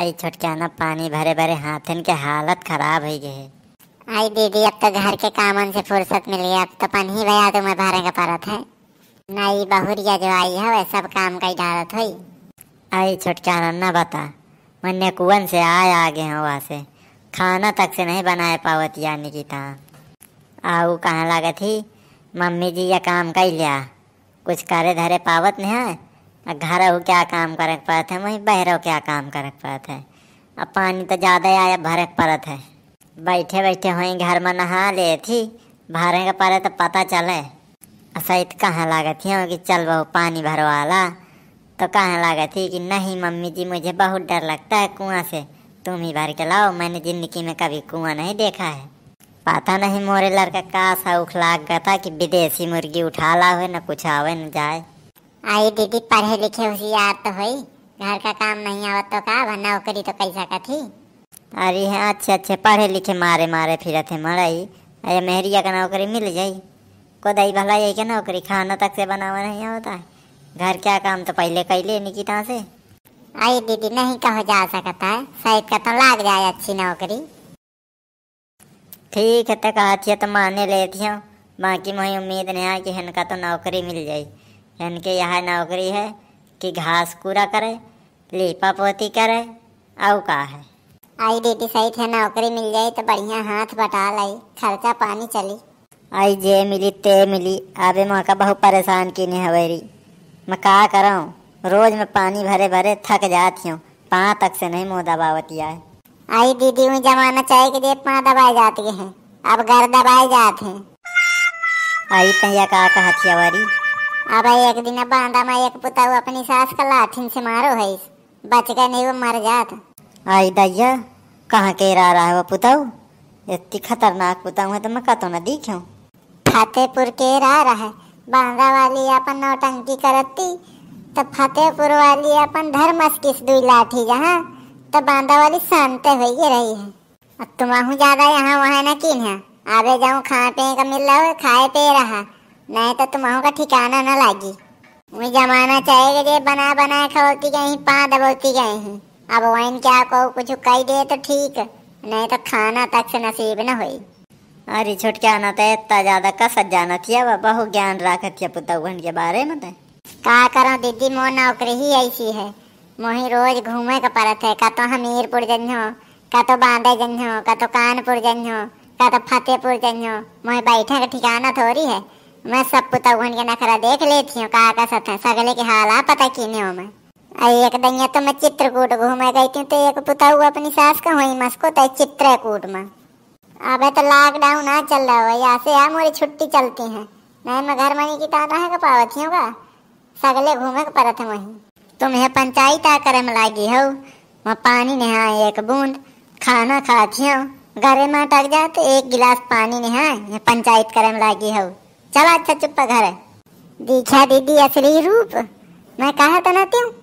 आई छोटकाना पानी भरे भरे हाथन के हालत खराब हो गए आई दीदी अब तो घर के कामन से फुर्सत मिली अब तो पन ही भैया तुम्हें तो भरे का पारत है नई बहुरिया जो आई है वह सब काम का इडारत हुई आई छोटकाना ना बता मन्य कुवन से आए आगे हैं वहाँ से खाना तक से नहीं बनाए पावत यानी कि था आऊ कहाँ लागत थी मम्मी जी यह काम कर लिया कुछ करे धरे पावत नहीं है हो क्या काम करे के पड़त है वहीं बहरों क्या काम करे के पड़त है अब पानी तो ज़्यादा आया भरे के पड़त है बैठे बैठे वहीं घर में नहा ले थी भरे के पड़े तो पता चले सहित तो कहाँ लागत थी कि चल बहु पानी भरवाला तो कहाँ लागत थी कि नहीं मम्मी जी मुझे बहुत डर लगता है कुआं से तुम ही भर के लाओ मैंने जिंदगी में कभी कुआं नहीं देखा है पता नहीं मोरे लड़का का सा लाग गया था कि विदेशी मुर्गी उठा ला हो न कुछ आवे न जाए आई दीदी पढ़े लिखे उसी होशियार तो हुई घर का काम नहीं आवत तो का वह नौकरी तो कैसा का थी अरे हाँ अच्छे अच्छे पढ़े लिखे मारे मारे फिर थे मरई अरे मेहरिया का नौकरी मिल जाई को दही भला यही का नौकरी खाना तक से बनावा नहीं होता है घर क्या काम तो पहले कैले निकिता से अरे दीदी नहीं कहो जा सकता है शायद का तो लाग जाए अच्छी नौकरी ठीक है तो कहा तो माने लेती हूँ बाकी मुझे उम्मीद नहीं है कि इनका तो नौकरी मिल जाए इनके यहाँ नौकरी है कि घास कूड़ा करे लीपा पोती करे और का है आई दीदी सही थे नौकरी मिल जाए तो बढ़िया हाथ बटा लाई खर्चा पानी चली आई जे मिली ते मिली माँ का बहुत परेशान की हवेरी मैं का करूँ रोज में पानी भरे भरे थक जाती हूँ पाँ तक से नहीं मुँह दबावती है आई दीदी में जमाना चाहिए कि जे पाँ दबाए जाती है अब घर दबाए जाते हैं आई तैया का थी वारी अब एक दिन बांधा में एक पुताऊ अपनी सास का लाठिन से मारो है बच गए नहीं वो मर जात आई दैया कहाँ के रहा रहा है वो पुताऊ इतनी खतरनाक पुताऊ है तो मैं कतो ना दिखा फतेहपुर के रहा रहा है बांधा वाली अपन नौटंकी करती तो फतेहपुर वाली अपन धर्मस किस दुई लाठी जहाँ तो बांधा वाली शांत हुई रही है अब तुम्हारा ज्यादा यहाँ वहाँ न किन है आवे जाऊँ खाए पे का मिल रहा खाए पे रहा नहीं तो तुम का ठिकाना ना लगी मुझे जमाना चाहेगा जे बना बना खोलती गई पा दबोती गई अब वहीं क्या को कुछ कही दे तो ठीक नहीं तो खाना तक से नसीब न हो अरे छोट क्या ना तो इतना ज्यादा कसत जाना थी अब बहु ज्ञान रख रखत पुतौन के बारे में तो का करो दीदी मोर नौकरी ही ऐसी है मोही रोज घूमे का परत है का तो हमीरपुर जन हो का तो बांदे जन हो का तो कानपुर जन हो का तो फतेहपुर जन हो मोहे बैठे का ठिकाना थोड़ी है मैं सब पुता घून के नखरा देख लेती हूँ कहा का सत है सगले के हाल आ पता की नहीं हो मैं अरे एक दिन तो मैं चित्रकूट घूमे गई थी तो एक पुता हुआ अपनी सास का हुई मस्को तो चित्रकूट में अब तो लॉकडाउन आ चल रहा हो यहाँ से यहाँ मोरी छुट्टी चलती है नहीं मैं घर मनी की ताना है पावा थी का सगले घूमे के परत वहीं तुम्हें पंचायत आ करे में लागी हो वहाँ पानी नहा एक बूंद खाना खाती हूँ घरे में टक जाते तो एक गिलास पानी नहाए पंचायत करे में लागी हो चला अच्छा चुप घर दीखा दीदी असली रूप मैं कहा तनाती तो हूँ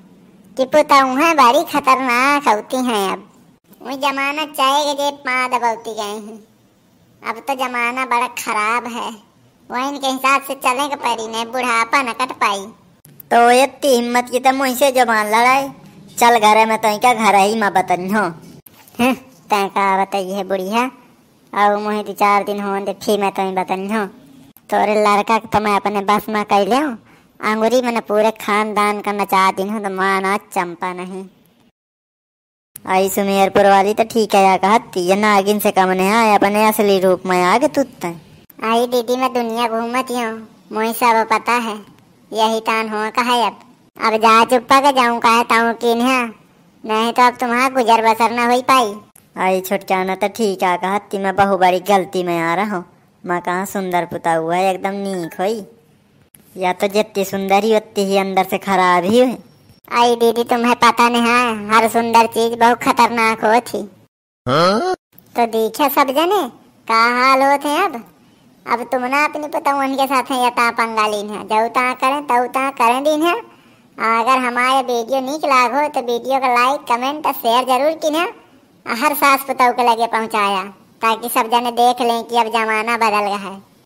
कि पुता हूँ है बारी खतरनाक होती है अब वो जमाना चाहेगा जे माँ दबौती गए हैं अब तो जमाना बड़ा खराब है वह इनके हिसाब से चले चलेगा परी ने बुढ़ापा न कट पाई तो इतनी हिम्मत की तो मुझसे जबान लड़ाई चल घर में तो क्या घर ही माँ बतन हो तय कहा बताइए बुढ़िया और मुहे दो चार दिन हो फिर मैं तो बतन हूँ तोरे लड़का तो मैं अपने बस में कह लिया अंगूरी मैंने पूरे खानदान का नचा दी हूँ तो माना चंपा नहीं आई सुमेरपुर वाली तो ठीक है या कहती ये नागिन से कम नहीं आया अपने असली रूप में आ गए तुत्ते आई दीदी मैं दुनिया घूमती हूँ मुझे सब पता है यही तान हो कहा है अब अब जा चुप्पा के जाऊँ का है ताऊ की नहीं तो अब तुम्हारा गुजर बसर ना हो पाई आई छुटकाना तो ठीक है कहती मैं बहु बड़ी गलती में आ रहा हूँ मकान सुंदर पुता हुआ है एकदम नीक हो या तो जितनी सुंदर ही उतनी ही अंदर से खराब ही है आई दीदी तुम्हें पता नहीं है हर सुंदर चीज बहुत खतरनाक हो थी हाँ? तो देखे सब जने का हाल हो थे अब अब तुम ना अपनी पता उनके साथ है या पंगा लीन है जब ता करें तब ता करें दिन है अगर हमारे वीडियो नीक लाग हो तो वीडियो का लाइक कमेंट और शेयर जरूर किन हर सास पुतौ के लगे पहुँचाया ताकि सब जने देख लें कि अब जमाना बदल गया है